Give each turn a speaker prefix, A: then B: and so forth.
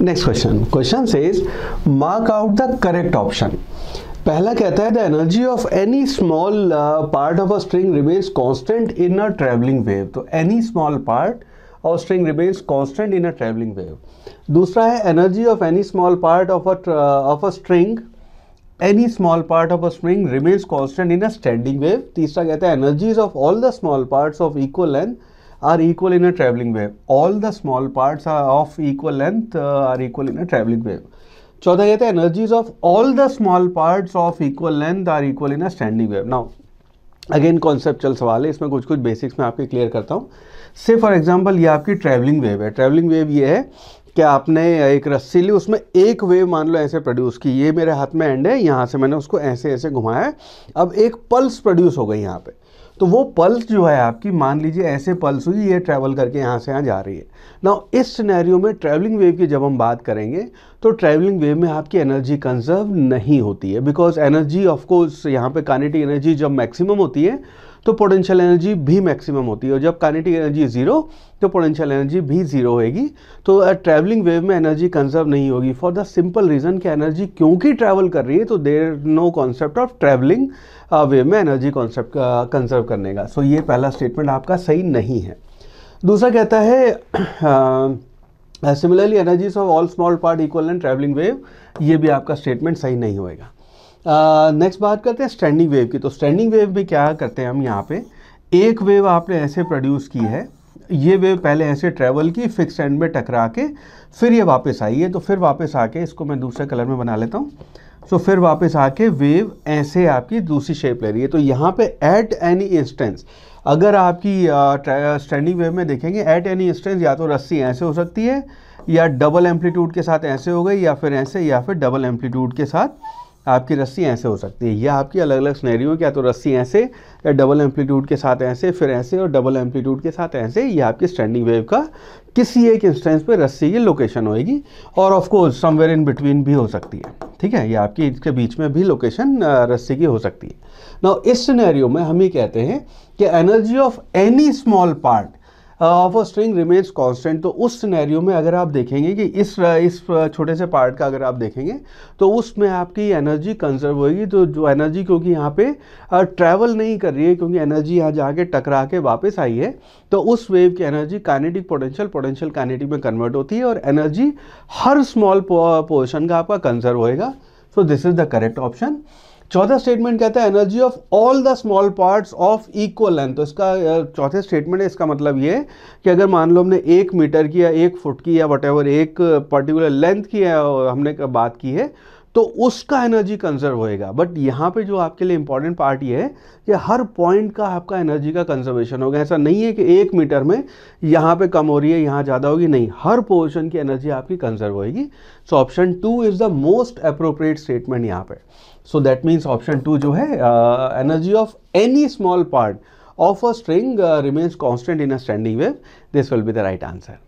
A: next question question says mark out the correct option पहला कहता है the energy of any small part of a string remains constant in a travelling wave तो any small part of string remains constant in a travelling wave दूसरा है energy of any small part of a of a string any small part of a string remains constant in a standing wave तीसरा कहता है energies of all the small parts of equal length are equal in a travelling wave all the small parts are of equal length uh, are equal in a चौथा कहते हैं energies of all the small parts of equal length are equal in a standing wave now again conceptual सवाल है इसमें कुछ कुछ basics मैं आपके क्लियर करता हूँ से फॉर एग्जाम्पल ये आपकी ट्रैवलिंग वेव है ट्रैवलिंग वेव ये है कि आपने एक रस्सी ली उसमें एक वेव मान लो ऐसे प्रोड्यूस की ये मेरे हाथ में एंड है यहाँ से मैंने उसको ऐसे ऐसे घुमाया अब एक पल्स प्रोड्यूस हो गई यहाँ पे तो वो पल्स जो है आपकी मान लीजिए ऐसे पल्स हुई ये ट्रैवल करके यहाँ से यहाँ जा रही है ना इस सिनेरियो में ट्रैवलिंग वेव की जब हम बात करेंगे तो ट्रैवलिंग वेव में आपकी एनर्जी कंजर्व नहीं होती है बिकॉज एनर्जी ऑफकोर्स यहाँ पे कानेटिक एनर्जी जब मैक्सिमम होती है तो पोटेंशियल एनर्जी भी मैक्सिमम होती है और जब कानेटिक एनर्जी ज़ीरो तो पोटेंशियल एनर्जी भी ज़ीरो होएगी तो ट्रैवलिंग uh, वेव में एनर्जी कंजर्व नहीं होगी फॉर द सिंपल रीज़न कि एनर्जी क्योंकि ट्रैवल कर रही है तो there no concept of travelling wave में एनर्जी कॉन्सेप्ट कंजर्व करने का सो so, ये पहला स्टेटमेंट आपका सही नहीं है दूसरा कहता है similarly energies of all small part equal and travelling wave ये भी आपका स्टेटमेंट सही नहीं होएगा नेक्स्ट बात करते हैं स्टैंडिंग वेव की तो स्टैंडिंग वेव में क्या करते हैं हम यहाँ पे एक वेव आपने ऐसे प्रोड्यूस की है ये वेव पहले ऐसे ट्रैवल की फिक्स एंड में टकरा के फिर ये वापस आई है तो फिर वापस आके इसको मैं दूसरे कलर में बना लेता हूँ सो तो so, फिर वापस आके वेव ऐसे आपकी दूसरी शेप ले रही है तो यहाँ पे एट एनी इंस्टेंस अगर आपकी स्टैंडिंग वेव में देखेंगे एट एनी इंस्टेंस या तो रस्सी ऐसे हो सकती है या डबल एम्पलीट्यूड के साथ ऐसे हो गई या फिर ऐसे या फिर डबल एम्पलीट्यूड के साथ आपकी रस्सी ऐसे हो सकती है या आपकी अलग अलग की क्या तो रस्सी ऐसे या डबल एम्पलीट्यूड के साथ ऐसे फिर ऐसे और डबल एम्पलीट्यूड के साथ ऐसे ये आपकी स्टैंडिंग वेव का किसी एक इंस्टेंस पे रस्सी की लोकेशन होएगी और of course somewhere in between भी हो सकती है ठीक है ये आपकी इसके बीच में भी लोकेशन रस्सी की हो सकती है ना इस सिनेरियो में हम ये कहते हैं कि energy of any small part of a string remains constant तो उस सिनेरियो में अगर आप देखेंगे कि इस uh, इस uh, छोटे से पार्ट का अगर आप देखेंगे तो उसमें आपकी एनर्जी कंजर्व होगी तो जो एनर्जी क्योंकि यहाँ पे ट्रैवल uh, नहीं कर रही है क्योंकि एनर्जी यहाँ जाके टकरा के वापस आई है तो उस वेव की energy kinetic potential potential kinetic में कन्वर्ट होती है और एनर्जी हर स्मॉल पोर्शन का आपका कंजर्व होएगा so this is the correct option चौथा स्टेटमेंट कहता है energy of all the small parts of equal length तो इसका चौथे स्टेटमेंट है इसका मतलब ये कि अगर मान लो हमने एक मीटर की या एक फुट की या वट एक पर्टिकुलर लेंथ की हमने बात की है तो उसका एनर्जी कंजर्व होएगा बट यहाँ पे जो आपके लिए इंपॉर्टेंट पार्ट ये है कि हर पॉइंट का आपका एनर्जी का कंजर्वेशन होगा ऐसा नहीं है कि एक मीटर में यहाँ पे कम हो रही है यहाँ ज़्यादा होगी नहीं हर पोजिशन की एनर्जी आपकी कंजर्व होएगी so option two is the most appropriate statement यहाँ पे so that means option two जो है energy of any small part of a string remains constant in a standing wave this will be the right answer